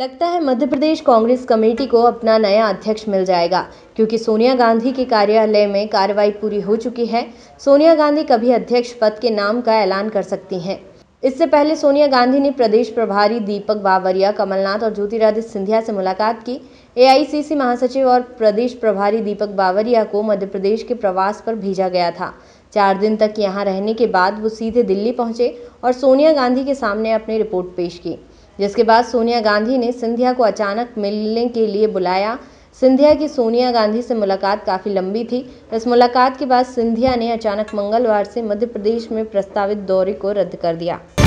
लगता है मध्य प्रदेश कांग्रेस कमेटी को अपना नया अध्यक्ष मिल जाएगा क्योंकि सोनिया गांधी के कार्यालय में कार्रवाई पूरी हो चुकी है सोनिया गांधी कभी अध्यक्ष पद के नाम का ऐलान कर सकती हैं इससे पहले सोनिया गांधी ने प्रदेश प्रभारी दीपक बावरिया कमलनाथ और ज्योतिरादित्य सिंधिया से मुलाकात की एआईसीसी महासचिव और प्रदेश प्रभारी दीपक बावरिया को मध्य प्रदेश के प्रवास पर भेजा गया था चार दिन तक यहाँ रहने के बाद वो सीधे दिल्ली पहुंचे और सोनिया गांधी के सामने अपनी रिपोर्ट पेश की जिसके बाद सोनिया गांधी ने सिंधिया को अचानक मिलने के लिए बुलाया सिंधिया की सोनिया गांधी से मुलाकात काफ़ी लंबी थी इस मुलाकात के बाद सिंधिया ने अचानक मंगलवार से मध्य प्रदेश में प्रस्तावित दौरे को रद्द कर दिया